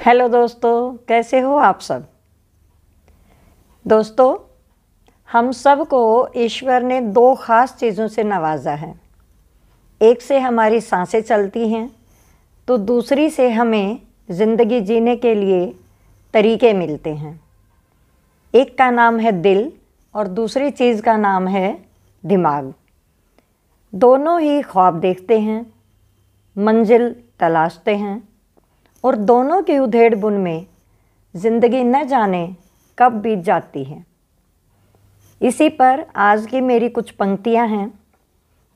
hello दोस्तों कैसे हो आप सब दोस्तों हम सब को ईश्वर ने दो ख़ास चीज़ों से नवाजा है एक से हमारी सांसें चलती हैं तो दूसरी से हमें ज़िंदगी जीने के लिए तरीके मिलते हैं एक का नाम है दिल और दूसरी चीज़ का नाम है दिमाग दोनों ही ख्वाब देखते हैं मंजिल तलाशते हैं और दोनों की उधेड़ बुन में ज़िंदगी न जाने कब बीत जाती है इसी पर आज की मेरी कुछ पंक्तियां हैं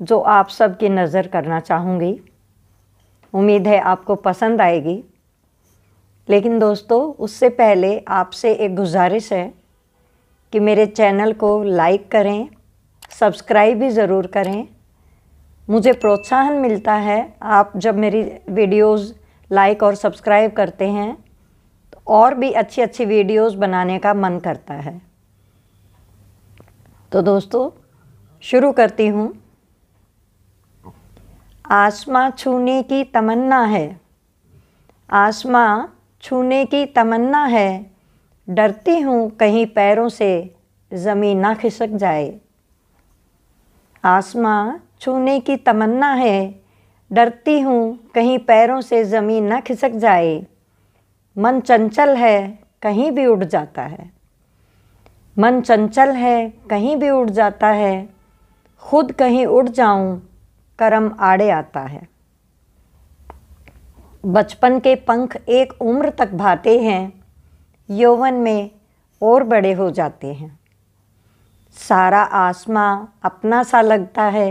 जो आप सब की नज़र करना चाहूँगी उम्मीद है आपको पसंद आएगी लेकिन दोस्तों उससे पहले आपसे एक गुजारिश है कि मेरे चैनल को लाइक करें सब्सक्राइब भी ज़रूर करें मुझे प्रोत्साहन मिलता है आप जब मेरी वीडियोस लाइक और सब्सक्राइब करते हैं तो और भी अच्छी अच्छी वीडियोस बनाने का मन करता है तो दोस्तों शुरू करती हूँ आसमां छूने की तमन्ना है आसमां छूने की तमन्ना है डरती हूँ कहीं पैरों से ज़मीन ना खिसक जाए आसमां छूने की तमन्ना है डरती हूँ कहीं पैरों से ज़मीन ना खिसक जाए मन चंचल है कहीं भी उड़ जाता है मन चंचल है कहीं भी उड़ जाता है खुद कहीं उड़ जाऊं कर्म आड़े आता है बचपन के पंख एक उम्र तक भाते हैं यौवन में और बड़े हो जाते हैं सारा आसमां अपना सा लगता है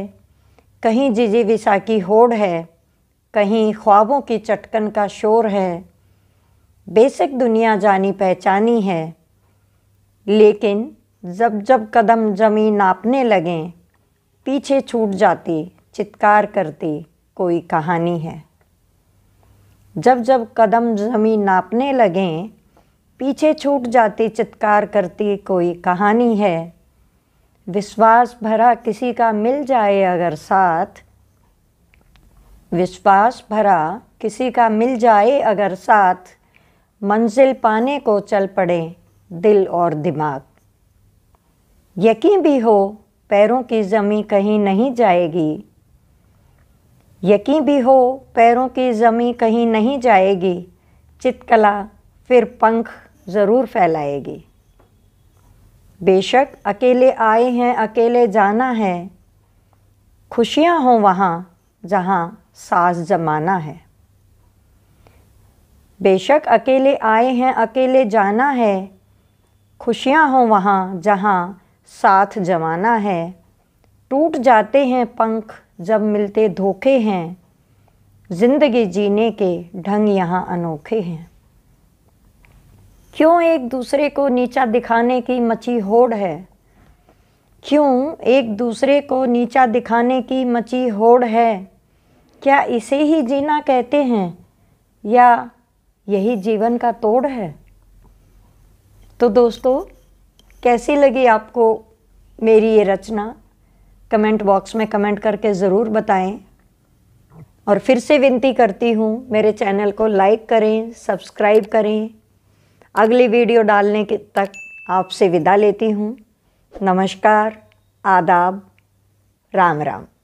कहीं जिजी विशा की होड़ है कहीं ख्वाबों की चटकन का शोर है बेसिक दुनिया जानी पहचानी है लेकिन जब जब कदम जमी नापने लगें पीछे छूट जाती चित्कार करती कोई कहानी है जब जब कदम जमी नापने लगें पीछे छूट जाती चित्कार करती कोई कहानी है विश्वास भरा किसी का मिल जाए अगर साथ विश्वास भरा किसी का मिल जाए अगर साथ मंजिल पाने को चल पड़े दिल और दिमाग यकीन भी हो पैरों की ज़मी कहीं नहीं जाएगी यकीन भी हो पैरों की ज़मी कहीं नहीं जाएगी चितकला फिर पंख ज़रूर फैलाएगी बेशक अकेले आए हैं अकेले जाना है खुशियाँ हों वहाँ जहाँ सास जमाना है बेशक अकेले आए हैं अकेले जाना है खुशियाँ हों वहाँ जहाँ साथ जमाना है टूट जाते हैं पंख जब मिलते धोखे हैं ज़िंदगी जीने के ढंग यहाँ अनोखे हैं क्यों एक दूसरे को नीचा दिखाने की मची होड़ है क्यों एक दूसरे को नीचा दिखाने की मची होड़ है क्या इसे ही जीना कहते हैं या यही जीवन का तोड़ है तो दोस्तों कैसी लगी आपको मेरी ये रचना कमेंट बॉक्स में कमेंट करके ज़रूर बताएं और फिर से विनती करती हूँ मेरे चैनल को लाइक करें सब्सक्राइब करें अगली वीडियो डालने के तक आपसे विदा लेती हूँ नमस्कार आदाब राम राम